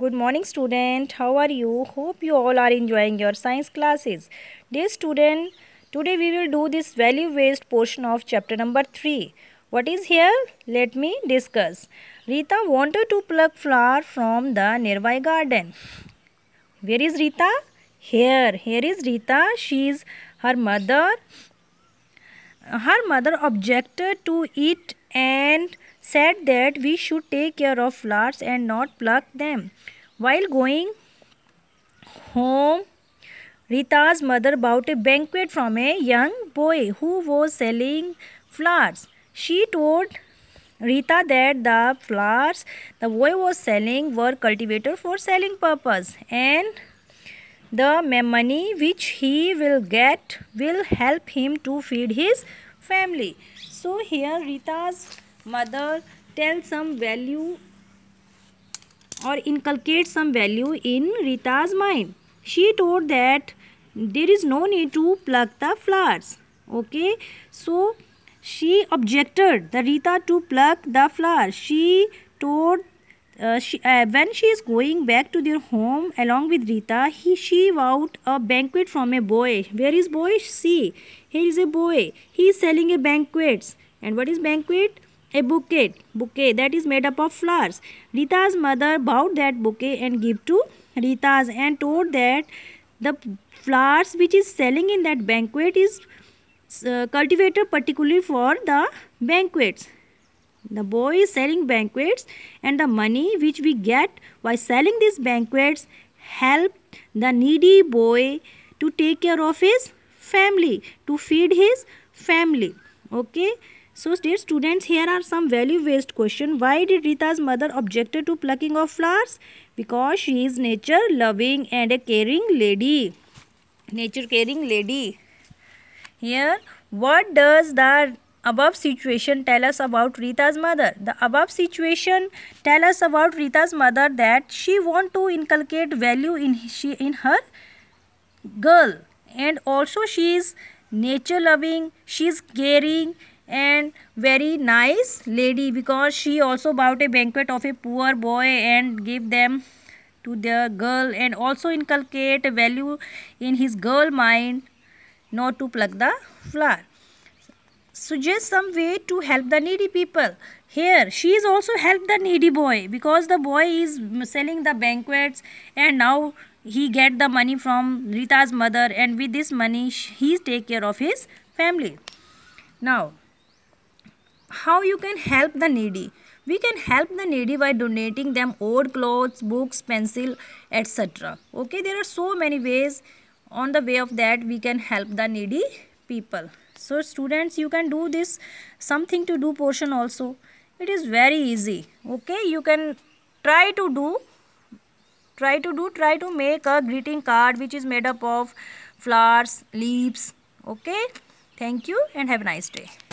good morning student how are you hope you all are enjoying your science classes dear student today we will do this value based portion of chapter number 3 what is here let me discuss rita wanted to pluck flower from the nearby garden where is rita here here is rita she is her mother her mother objected to it and said that we should take care of flowers and not pluck them. While going home, Rita's mother bought a banquet from a young boy who was selling flowers. She told Rita that the flowers the boy was selling were cultivated for selling purpose and the money which he will get will help him to feed his family. So here Rita's mother tells some value और inculcate some value in रीताज mind she toad that there is no need to plug the flowers okay so she objected the Rita to plug the flour she toad when she is going back to their home along with Rita he she वाउट a banquet from a boy where is boy C hair is a boy he is selling A बैंकुएट्स and what is banquet a bouquet bouquet that is made up of flowers rita's mother bought that bouquet and gave to rita's and told that the flowers which is selling in that banquet is uh, cultivated particularly for the banquets the boy is selling banquets and the money which we get by selling these banquets help the needy boy to take care of his family to feed his family okay so dear students, here are some value based question. Why did Rita's mother objected to plucking of flowers? Because she is nature loving and a caring lady. Nature caring lady. Here, what does the above situation tell us about Rita's mother? The above situation tell us about Rita's mother that she want to inculcate value in she in her girl and also she is nature loving, she is caring and very nice lady because she also bought a banquet of a poor boy and gave them to the girl and also inculcate value in his girl mind not to pluck the flower suggest some way to help the needy people here she is also help the needy boy because the boy is selling the banquets and now he get the money from rita's mother and with this money he take care of his family now how you can help the needy we can help the needy by donating them old clothes books pencil etc okay there are so many ways on the way of that we can help the needy people so students you can do this something to do portion also it is very easy okay you can try to do try to do try to make a greeting card which is made up of flowers leaves okay thank you and have a nice day